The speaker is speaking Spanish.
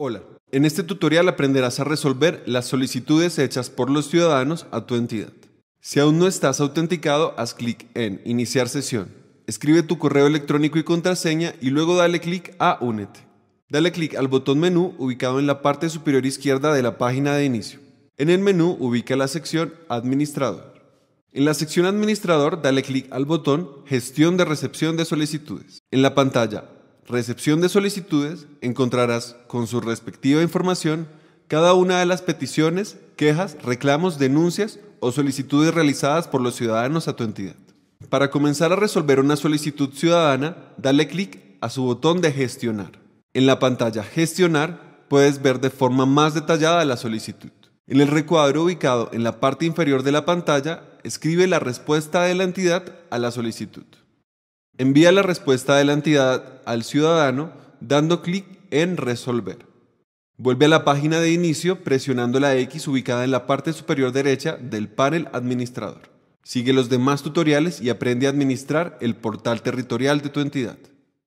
Hola, en este tutorial aprenderás a resolver las solicitudes hechas por los ciudadanos a tu entidad. Si aún no estás autenticado, haz clic en Iniciar sesión. Escribe tu correo electrónico y contraseña y luego dale clic a Únete. Dale clic al botón menú ubicado en la parte superior izquierda de la página de inicio. En el menú ubica la sección Administrador. En la sección Administrador, dale clic al botón Gestión de recepción de solicitudes. En la pantalla Recepción de solicitudes encontrarás con su respectiva información cada una de las peticiones, quejas, reclamos, denuncias o solicitudes realizadas por los ciudadanos a tu entidad. Para comenzar a resolver una solicitud ciudadana, dale clic a su botón de gestionar. En la pantalla Gestionar puedes ver de forma más detallada la solicitud. En el recuadro ubicado en la parte inferior de la pantalla, escribe la respuesta de la entidad a la solicitud. Envía la respuesta de la entidad al ciudadano dando clic en Resolver. Vuelve a la página de inicio presionando la X ubicada en la parte superior derecha del panel administrador. Sigue los demás tutoriales y aprende a administrar el portal territorial de tu entidad.